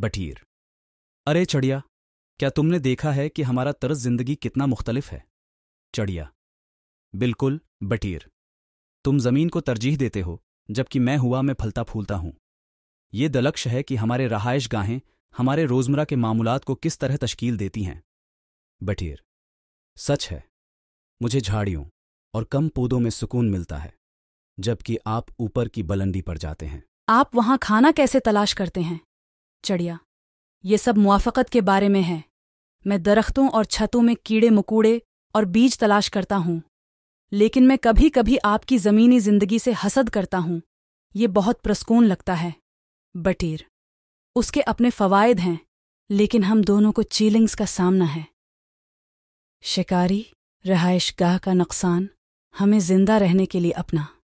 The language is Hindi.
बटीर अरे चढ़िया क्या तुमने देखा है कि हमारा तर्ज जिंदगी कितना मुख्तलिफ है चढ़िया बिल्कुल बटीर तुम जमीन को तरजीह देते हो जबकि मैं हुआ मैं फलता फूलता हूं ये दलक्ष है कि हमारे रहायश गाहें हमारे रोजमर्रा के मामूलात को किस तरह तश्कील देती हैं बटीर सच है मुझे झाड़ियों और कम पौधों में सुकून मिलता है जबकि आप ऊपर की बलंडी पर जाते हैं आप वहां खाना कैसे तलाश करते हैं चढ़िया ये सब मुआफ़त के बारे में है मैं दरख्तों और छतों में कीड़े मकूड़े और बीज तलाश करता हूँ लेकिन मैं कभी कभी आपकी ज़मीनी जिंदगी से हसद करता हूँ ये बहुत प्रसकून लगता है बटीर उसके अपने फ़वाद हैं लेकिन हम दोनों को चीलिंग्स का सामना है शिकारी रहायश गाह का नुकसान हमें जिंदा रहने के लिए अपना